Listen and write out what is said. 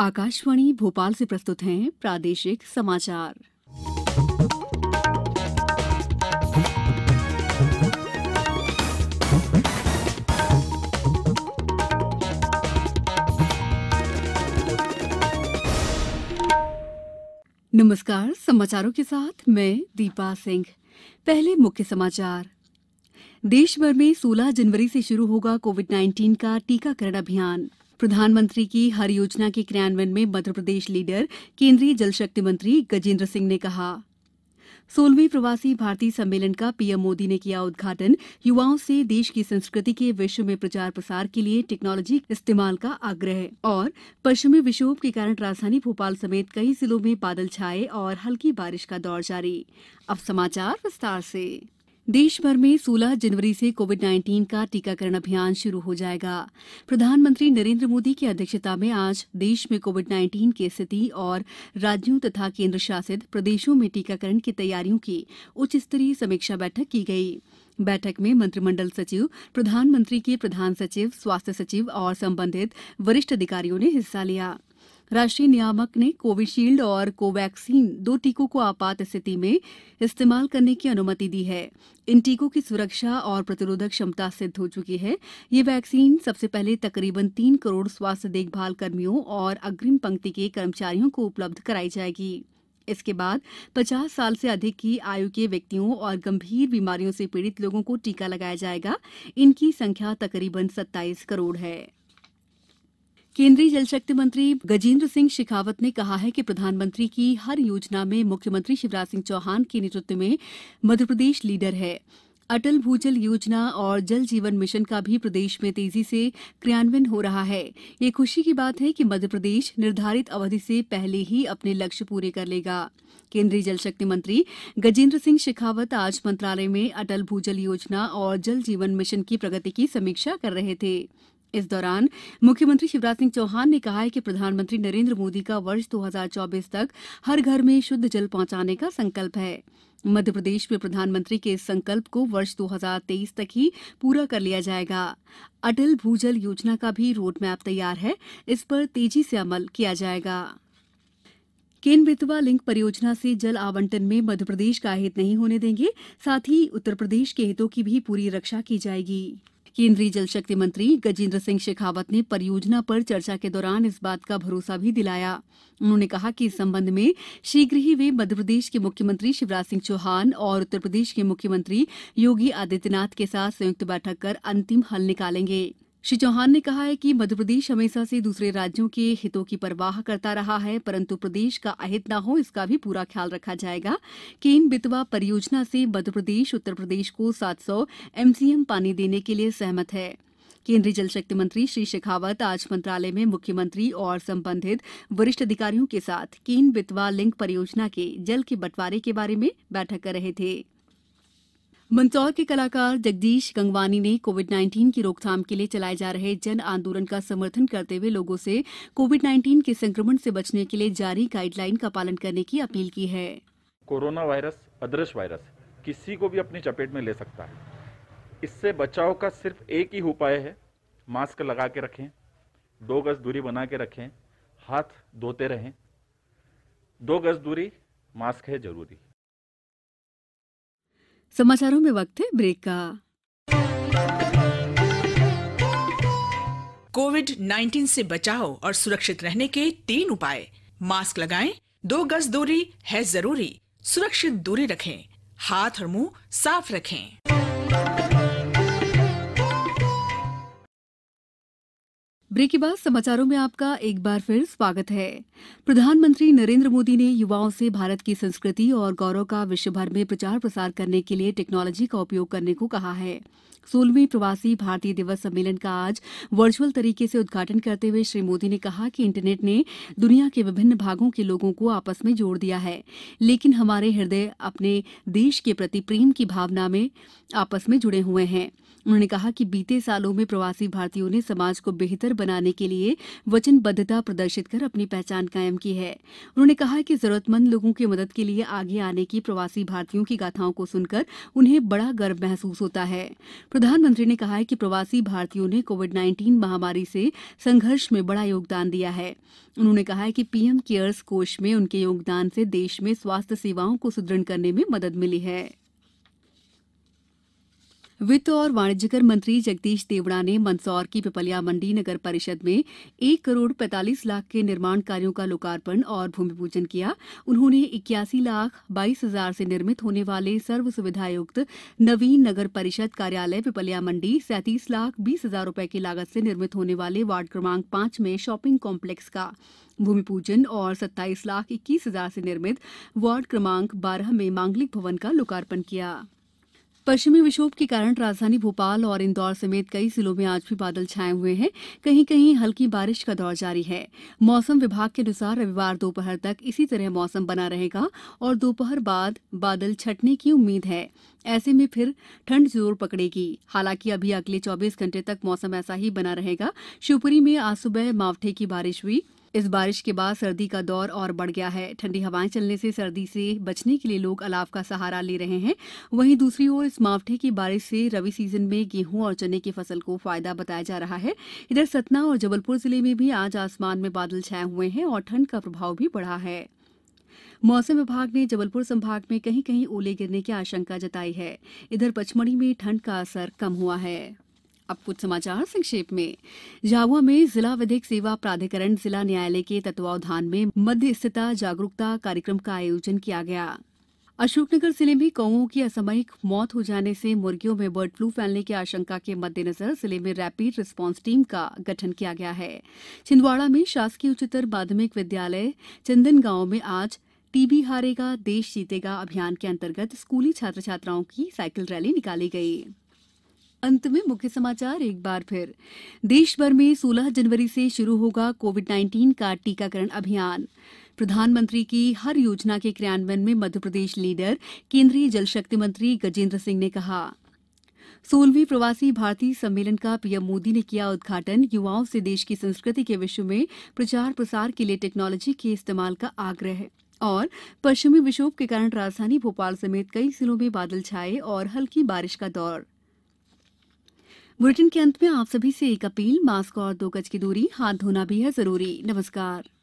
आकाशवाणी भोपाल से प्रस्तुत हैं प्रादेशिक समाचार नमस्कार समाचारों के साथ मैं दीपा सिंह पहले मुख्य समाचार देश भर में 16 जनवरी से शुरू होगा कोविड 19 का टीकाकरण अभियान प्रधानमंत्री की हर योजना के क्रियान्वयन में मध्यप्रदेश लीडर केन्द्रीय जल शक्ति मंत्री गजेन्द्र सिंह ने कहा सोलहवीं प्रवासी भारतीय सम्मेलन का पीएम मोदी ने किया उद्घाटन युवाओं से देश की संस्कृति के विश्व में प्रचार प्रसार के लिए टेक्नोलॉजी इस्तेमाल का आग्रह और पश्चिमी विक्षोभ के कारण राजधानी भोपाल समेत कई जिलों में बादल छाए और हल्की बारिश का दौर जारी अब समाचार विस्तार से देशभर देश भर में सोलह जनवरी से कोविड नाइन्टीन का टीकाकरण अभियान शुरू हो जाएगा प्रधानमंत्री नरेन्द्र मोदी की अध्यक्षता में आज देश में कोविड नाइन्टीन की स्थिति और राज्यों तथा केंद्र शासित प्रदेशों में टीकाकरण की तैयारियों की उच्च स्तरीय समीक्षा बैठक की गई बैठक में मंत्रिमंडल सचिव प्रधानमंत्री के प्रधान सचिव स्वास्थ्य सचिव और संबंधित वरिष्ठ अधिकारियों ने हिस्सा लिया राष्ट्रीय नियामक ने कोविशील्ड और कोवैक्सीन दो टीकों को आपात स्थिति में इस्तेमाल करने की अनुमति दी है इन टीकों की सुरक्षा और प्रतिरोधक क्षमता सिद्ध हो चुकी है ये वैक्सीन सबसे पहले तकरीबन तीन करोड़ स्वास्थ्य देखभाल कर्मियों और अग्रिम पंक्ति के कर्मचारियों को उपलब्ध कराई जाएगी इसके बाद 50 साल से अधिक की आयु के व्यक्तियों और गंभीर बीमारियों से पीड़ित लोगों को टीका लगाया जाएगा इनकी संख्या तकरीबन 27 करोड़ है केन्द्रीय जल शक्ति मंत्री गजेन्द्र सिंह शेखावत ने कहा है कि प्रधानमंत्री की हर योजना में मुख्यमंत्री शिवराज सिंह चौहान के नेतृत्व में मध्यप्रदेश लीडर है अटल भूजल योजना और जल जीवन मिशन का भी प्रदेश में तेजी से क्रियान्वयन हो रहा है ये खुशी की बात है कि मध्यप्रदेश निर्धारित अवधि से पहले ही अपने लक्ष्य पूरे कर लेगा केंद्रीय जल शक्ति मंत्री गजेंद्र सिंह शेखावत आज मंत्रालय में अटल भूजल योजना और जल जीवन मिशन की प्रगति की समीक्षा कर रहे थे इस दौरान मुख्यमंत्री शिवराज सिंह चौहान ने कहा है कि प्रधानमंत्री नरेन्द्र मोदी का वर्ष 2024 तक हर घर में शुद्ध जल पहुंचाने का संकल्प है मध्य प्रदेश में प्रधानमंत्री के इस संकल्प को वर्ष 2023 तक ही पूरा कर लिया जाएगा अटल भूजल योजना का भी रोडमैप तैयार है इस पर तेजी से अमल किया जाएगा केन बेतवा लिंक परियोजना से जल आवंटन में मध्यप्रदेश का हित नहीं होने देंगे साथ ही उत्तर प्रदेश के हितों की भी पूरी रक्षा की जाएगी केन्द्रीय जल शक्ति मंत्री गजेन्द्र सिंह शेखावत ने परियोजना पर चर्चा के दौरान इस बात का भरोसा भी दिलाया उन्होंने कहा कि इस संबंध में शीघ्र ही वे मध्यप्रदेश के मुख्यमंत्री शिवराज सिंह चौहान और उत्तर प्रदेश के मुख्यमंत्री योगी आदित्यनाथ के साथ संयुक्त बैठक कर अंतिम हल निकालेंगे श्री चौहान ने कहा कि मध्यप्रदेश हमेशा से दूसरे राज्यों के हितों की परवाह करता रहा है परंतु प्रदेश का अहित न हो इसका भी पूरा ख्याल रखा जाएगा केन बितवा परियोजना से मध्यप्रदेश उत्तर प्रदेश को 700 एमसीएम पानी देने के लिए सहमत है केंद्रीय जल शक्ति मंत्री श्री शेखावत आज मंत्रालय में मुख्यमंत्री और संबंधित वरिष्ठ अधिकारियों के साथ केन बितवा लिंक परियोजना के जल के बंटवारे के बारे में बैठक कर रहे थे मंदसौर के कलाकार जगदीश गंगवानी ने कोविड नाइन्टीन की रोकथाम के लिए चलाए जा रहे जन आंदोलन का समर्थन करते हुए लोगों से कोविड नाइन्टीन के संक्रमण से बचने के लिए जारी गाइडलाइन का पालन करने की अपील की है कोरोना वायरस अदृश्य वायरस किसी को भी अपनी चपेट में ले सकता है इससे बचाव का सिर्फ एक ही उपाय है मास्क लगा के रखें दो गज दूरी बना के रखें हाथ धोते रहें दो गज दूरी मास्क है जरूरी समाचारों में वक्त है ब्रेक का कोविड 19 से बचाव और सुरक्षित रहने के तीन उपाय मास्क लगाएं, दो गज दूरी है जरूरी सुरक्षित दूरी रखें हाथ और मुंह साफ रखें ब्रेक के बाद समाचारों में आपका एक बार फिर स्वागत है प्रधानमंत्री नरेंद्र मोदी ने युवाओं से भारत की संस्कृति और गौरव का विश्वभर में प्रचार प्रसार करने के लिए टेक्नोलॉजी का उपयोग करने को कहा है सोलहवीं प्रवासी भारतीय दिवस सम्मेलन का आज वर्चुअल तरीके से उद्घाटन करते हुए श्री मोदी ने कहा कि इंटरनेट ने दुनिया के विभिन्न भागों के लोगों को आपस में जोड़ दिया है लेकिन हमारे हृदय अपने देश के प्रति प्रेम की भावना में आपस में जुड़े हुए हैं उन्होंने कहा कि बीते सालों में प्रवासी भारतीयों ने समाज को बेहतर बनाने के लिए वचनबद्धता प्रदर्शित कर अपनी पहचान कायम की है उन्होंने कहा कि जरूरतमंद लोगों की मदद के लिए आगे आने की प्रवासी भारतीयों की गाथाओं को सुनकर उन्हें बड़ा गर्व महसूस होता है प्रधानमंत्री ने कहा कि प्रवासी भारतीयों ने कोविड नाइन्टीन महामारी से संघर्ष में बड़ा योगदान दिया है उन्होंने कहा कि पीएम केयर्स कोष में उनके योगदान से देश में स्वास्थ्य सेवाओं को सुदृढ़ करने में मदद मिली है वित्त और वाणिज्यकर मंत्री जगदीश देवड़ा ने मंदसौर की पिपलिया मंडी नगर परिषद में एक करोड़ पैंतालीस लाख के निर्माण कार्यों का लोकार्पण और भूमि पूजन किया उन्होंने इक्यासी लाख बाईस हजार से निर्मित होने वाले सर्व सुविधायुक्त नवीन नगर परिषद कार्यालय पिपलिया मंडी सैंतीस लाख बीस हजार रूपये की लागत से निर्मित होने वाले वार्ड क्रमांक पांच में शॉपिंग कॉम्प्लेक्स का भूमि पूजन और सत्ताईस लाख इक्कीस हजार से निर्मित वार्ड क्रमांक बारह में मांगलिक भवन का लोकार्पण किया पश्चिमी विक्षोभ के कारण राजधानी भोपाल और इंदौर समेत कई जिलों में आज भी बादल छाए हुए हैं कहीं कहीं हल्की बारिश का दौर जारी है मौसम विभाग के अनुसार रविवार दोपहर तक इसी तरह मौसम बना रहेगा और दोपहर बाद बादल छटने की उम्मीद है ऐसे में फिर ठंड जोर पकड़ेगी हालांकि अभी अगले 24 घंटे तक मौसम ऐसा ही बना रहेगा शिवपुरी में आज सुबह मावठे की बारिश हुई इस बारिश के बाद सर्दी का दौर और बढ़ गया है ठंडी हवाएं चलने से सर्दी से बचने के लिए लोग अलाव का सहारा ले रहे हैं वहीं दूसरी ओर इस मावठे की बारिश से रवि सीजन में गेहूं और चने की फसल को फायदा बताया जा रहा है इधर सतना और जबलपुर जिले में भी आज आसमान में बादल छाए हुए हैं और ठंड का प्रभाव भी बढ़ा है मौसम विभाग ने जबलपुर संभाग में कहीं कहीं ओले गिरने की आशंका जताई है इधर पचमढ़ी में ठंड का असर कम हुआ है अब कुछ समाचार संक्षेप में झाबुआ में जिला विधिक सेवा प्राधिकरण जिला न्यायालय के तत्वावधान में मध्य मध्यस्थता जागरूकता कार्यक्रम का आयोजन किया गया अशोकनगर जिले में कौओं की असामयिक मौत हो जाने से मुर्गियों में बर्ड फ्लू फैलने की आशंका के मद्देनजर जिले में रैपिड रिस्पांस टीम का गठन किया गया है छिंदवाड़ा में शासकीय उच्चतर माध्यमिक विद्यालय चंदन गांव में आज टीबी हारेगा देश जीतेगा अभियान के अंतर्गत स्कूली छात्र छात्राओं की साइकिल रैली निकाली गयी अंत में मुख्य समाचार एक बार फिर देश भर में 16 जनवरी से शुरू होगा कोविड 19 का टीकाकरण अभियान प्रधानमंत्री की हर योजना के क्रियान्वयन में मध्य प्रदेश लीडर केंद्रीय जल शक्ति मंत्री गजेंद्र सिंह ने कहा सोलहवीं प्रवासी भारतीय सम्मेलन का पीएम मोदी ने किया उद्घाटन युवाओं से देश की संस्कृति के विश्व में प्रचार प्रसार के लिए टेक्नोलॉजी के इस्तेमाल का आग्रह और पश्चिमी विक्षोभ के कारण राजधानी भोपाल समेत कई जिलों में बादल छाए और हल्की बारिश का दौर बुलेटिन के अंत में आप सभी से एक अपील मास्क और दो गज की दूरी हाथ धोना भी है जरूरी नमस्कार